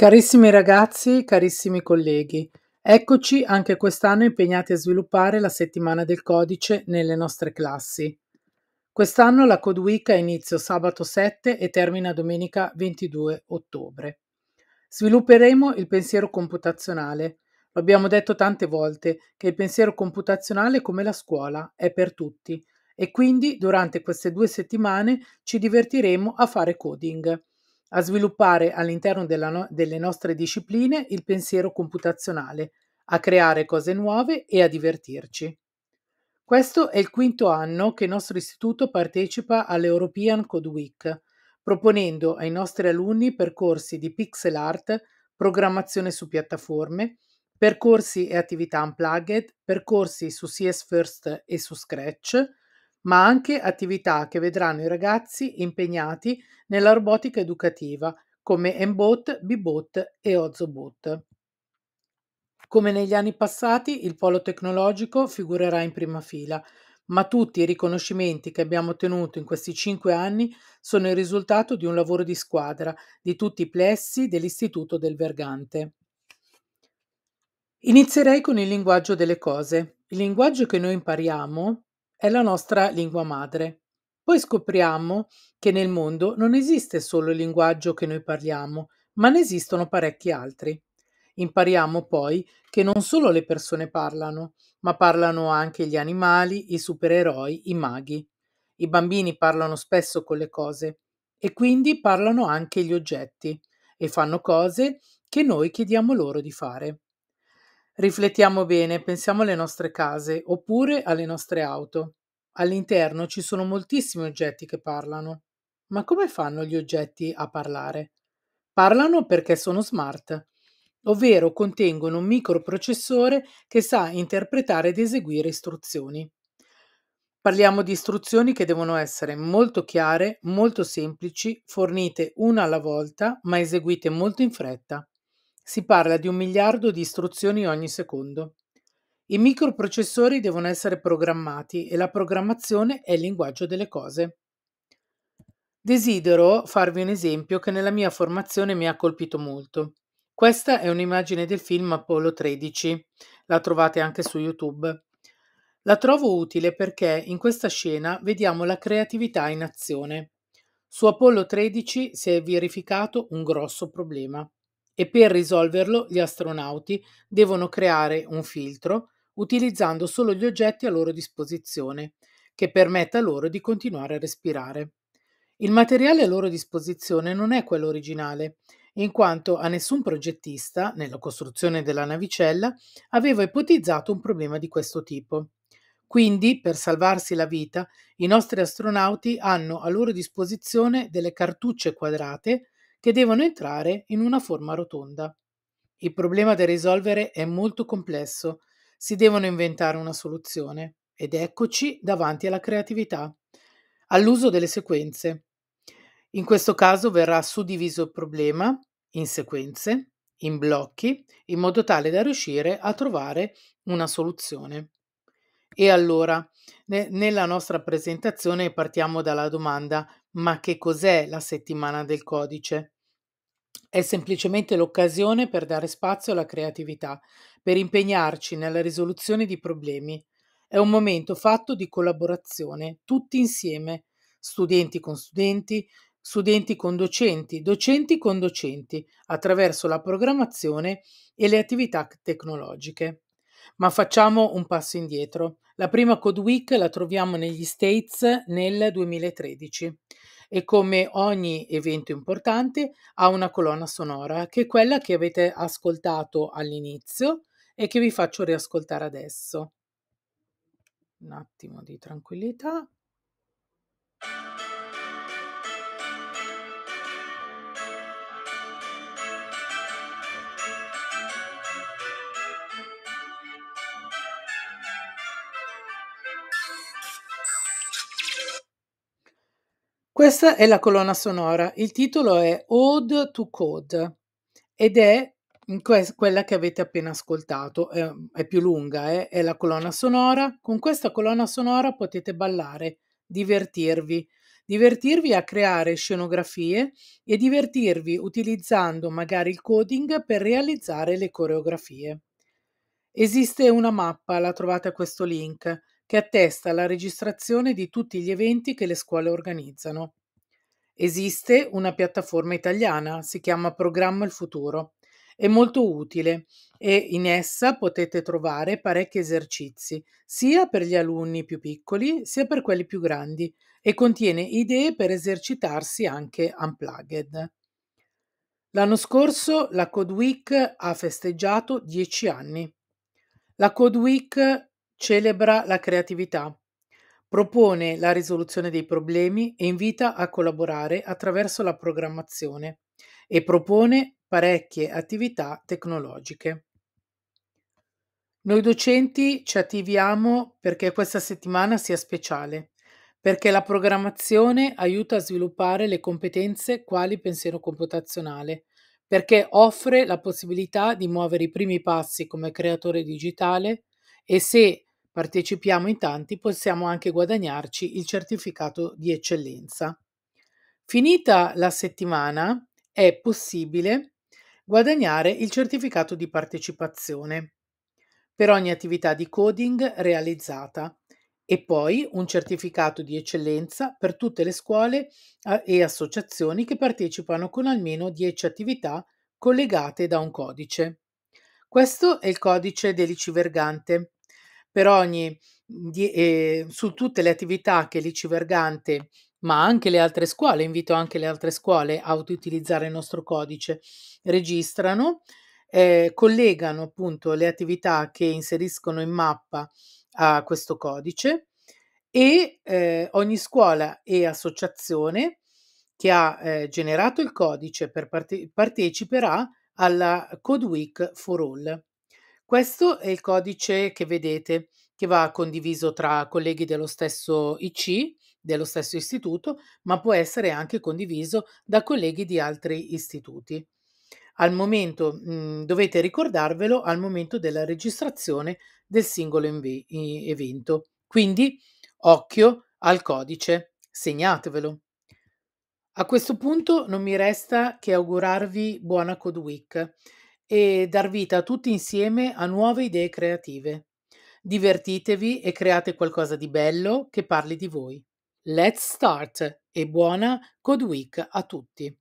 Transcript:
Carissimi ragazzi, carissimi colleghi, eccoci anche quest'anno impegnati a sviluppare la settimana del codice nelle nostre classi. Quest'anno la Code Week ha inizio sabato 7 e termina domenica 22 ottobre. Svilupperemo il pensiero computazionale. Lo abbiamo detto tante volte che il pensiero computazionale è come la scuola è per tutti e quindi durante queste due settimane ci divertiremo a fare coding a sviluppare all'interno no- delle nostre discipline il pensiero computazionale, a creare cose nuove e a divertirci. Questo è il quinto anno che il nostro istituto partecipa all'European Code Week, proponendo ai nostri alunni percorsi di pixel art, programmazione su piattaforme, percorsi e attività unplugged, percorsi su CS First e su Scratch, ma anche attività che vedranno i ragazzi impegnati nella robotica educativa, come MBOT, BBOT e OZOBOT. Come negli anni passati, il polo tecnologico figurerà in prima fila, ma tutti i riconoscimenti che abbiamo ottenuto in questi cinque anni sono il risultato di un lavoro di squadra di tutti i plessi dell'Istituto del Vergante. Inizierei con il linguaggio delle cose. Il linguaggio che noi impariamo è la nostra lingua madre. Poi scopriamo che nel mondo non esiste solo il linguaggio che noi parliamo, ma ne esistono parecchi altri. Impariamo poi che non solo le persone parlano, ma parlano anche gli animali, i supereroi, i maghi. I bambini parlano spesso con le cose e quindi parlano anche gli oggetti e fanno cose che noi chiediamo loro di fare. Riflettiamo bene, pensiamo alle nostre case oppure alle nostre auto. All'interno ci sono moltissimi oggetti che parlano. Ma come fanno gli oggetti a parlare? Parlano perché sono smart, ovvero contengono un microprocessore che sa interpretare ed eseguire istruzioni. Parliamo di istruzioni che devono essere molto chiare, molto semplici, fornite una alla volta, ma eseguite molto in fretta si parla di un miliardo di istruzioni ogni secondo. I microprocessori devono essere programmati e la programmazione è il linguaggio delle cose. Desidero farvi un esempio che nella mia formazione mi ha colpito molto. Questa è un'immagine del film Apollo 13, la trovate anche su YouTube. La trovo utile perché in questa scena vediamo la creatività in azione. Su Apollo 13 si è verificato un grosso problema e per risolverlo gli astronauti devono creare un filtro utilizzando solo gli oggetti a loro disposizione, che permetta loro di continuare a respirare. Il materiale a loro disposizione non è quello originale, in quanto a nessun progettista, nella costruzione della navicella, aveva ipotizzato un problema di questo tipo. Quindi, per salvarsi la vita, i nostri astronauti hanno a loro disposizione delle cartucce quadrate che devono entrare in una forma rotonda. Il problema da risolvere è molto complesso, si devono inventare una soluzione ed eccoci davanti alla creatività, all'uso delle sequenze. In questo caso verrà suddiviso il problema in sequenze, in blocchi, in modo tale da riuscire a trovare una soluzione. E allora, ne- nella nostra presentazione partiamo dalla domanda ma che cos'è la settimana del codice? È semplicemente l'occasione per dare spazio alla creatività, per impegnarci nella risoluzione di problemi. È un momento fatto di collaborazione, tutti insieme, studenti con studenti, studenti con docenti, docenti con docenti, attraverso la programmazione e le attività tecnologiche. Ma facciamo un passo indietro. La prima Code Week la troviamo negli States nel 2013 e come ogni evento importante ha una colonna sonora che è quella che avete ascoltato all'inizio e che vi faccio riascoltare adesso. Un attimo di tranquillità. Questa è la colonna sonora, il titolo è Ode to Code ed è quella che avete appena ascoltato, è, è più lunga, eh? è la colonna sonora. Con questa colonna sonora potete ballare, divertirvi, divertirvi a creare scenografie e divertirvi utilizzando magari il coding per realizzare le coreografie. Esiste una mappa, la trovate a questo link, che attesta la registrazione di tutti gli eventi che le scuole organizzano. Esiste una piattaforma italiana, si chiama Programma il Futuro. È molto utile e in essa potete trovare parecchi esercizi, sia per gli alunni più piccoli sia per quelli più grandi, e contiene idee per esercitarsi anche unplugged. L'anno scorso la Code Week ha festeggiato 10 anni. La Code Week celebra la creatività, propone la risoluzione dei problemi e invita a collaborare attraverso la programmazione e propone parecchie attività tecnologiche. Noi docenti ci attiviamo perché questa settimana sia speciale, perché la programmazione aiuta a sviluppare le competenze quali pensiero computazionale, perché offre la possibilità di muovere i primi passi come creatore digitale e se partecipiamo in tanti possiamo anche guadagnarci il certificato di eccellenza. Finita la settimana è possibile guadagnare il certificato di partecipazione per ogni attività di coding realizzata e poi un certificato di eccellenza per tutte le scuole e associazioni che partecipano con almeno 10 attività collegate da un codice. Questo è il codice dell'ICI Vergante per ogni, mhmm, di, eh, su tutte le attività che l'ICI Vergante, ma anche le altre scuole, invito anche le altre scuole a utilizzare il nostro codice, registrano, eh, collegano appunto le attività che inseriscono in mappa a questo codice e eh, ogni scuola e associazione che ha eh, generato il codice per parte- parteciperà alla Code Week for All. Questo è il codice che vedete, che va condiviso tra colleghi dello stesso IC, dello stesso istituto, ma può essere anche condiviso da colleghi di altri istituti. Al momento, mh, mhmm, dovete ricordarvelo al momento della registrazione del singolo inv- evento. Quindi, occhio al codice, segnatevelo. A questo punto non mi resta che augurarvi buona Code Week e dar vita tutti insieme a nuove idee creative. Divertitevi e create qualcosa di bello che parli di voi. Let's start e buona Code Week a tutti!